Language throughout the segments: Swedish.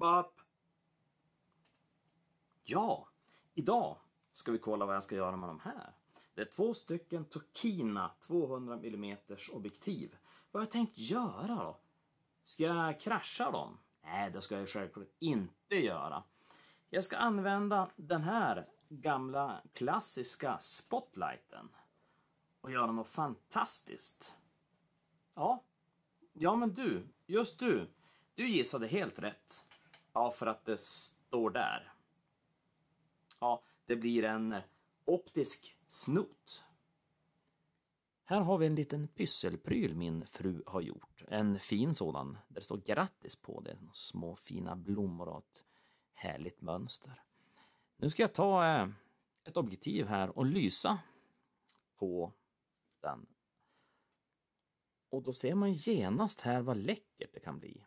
Bap. Ja, idag ska vi kolla vad jag ska göra med de här. Det är två stycken Tokina 200 mm objektiv. Vad har jag tänkt göra då? Ska jag krascha dem? Nej, det ska jag självklart inte göra. Jag ska använda den här gamla klassiska spotlighten och göra något fantastiskt. Ja, ja men du, just du, du gissade helt rätt. Ja, för att det står där. Ja, det blir en optisk snot. Här har vi en liten pysselpryl min fru har gjort. En fin sådan, där det står grattis på. Det små fina blommor och ett härligt mönster. Nu ska jag ta eh, ett objektiv här och lysa på den. Och då ser man genast här vad läckert det kan bli.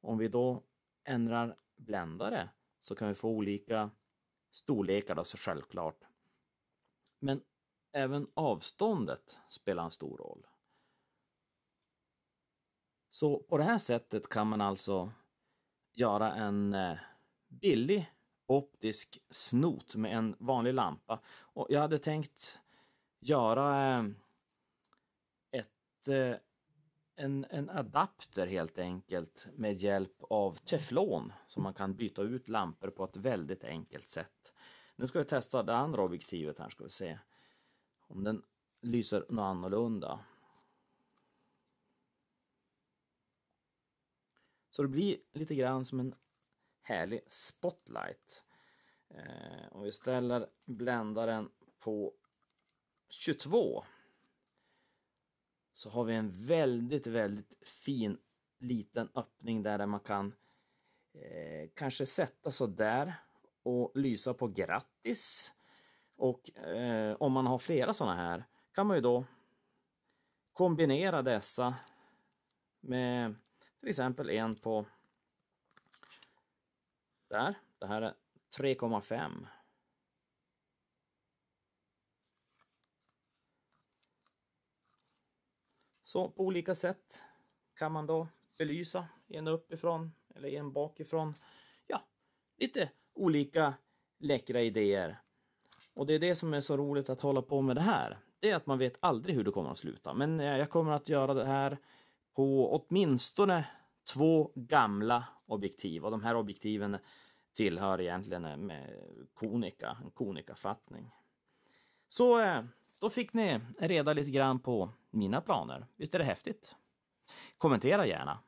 Om vi då ändrar bländare så kan vi få olika storlekar då, så självklart. Men även avståndet spelar en stor roll. Så på det här sättet kan man alltså göra en eh, billig optisk snot med en vanlig lampa. Och jag hade tänkt göra eh, ett eh, en, en adapter helt enkelt med hjälp av teflon som man kan byta ut lampor på ett väldigt enkelt sätt. Nu ska vi testa det andra objektivet här ska vi se om den lyser något annorlunda. Så det blir lite grann som en härlig spotlight. Eh, och vi ställer bländaren på 22 så har vi en väldigt, väldigt fin liten öppning där, där man kan eh, kanske sätta så där och lysa på grattis. Och eh, om man har flera sådana här kan man ju då kombinera dessa med till exempel en på där. Det här är 3,5 Så på olika sätt kan man då belysa en uppifrån eller en bakifrån. Ja, lite olika läckra idéer. Och det är det som är så roligt att hålla på med det här. Det är att man vet aldrig hur det kommer att sluta. Men eh, jag kommer att göra det här på åtminstone två gamla objektiv och de här objektiven tillhör egentligen eh, med konika, en konikafattning. Så eh, då fick ni reda lite grann på mina planer. Visst är det häftigt? Kommentera gärna.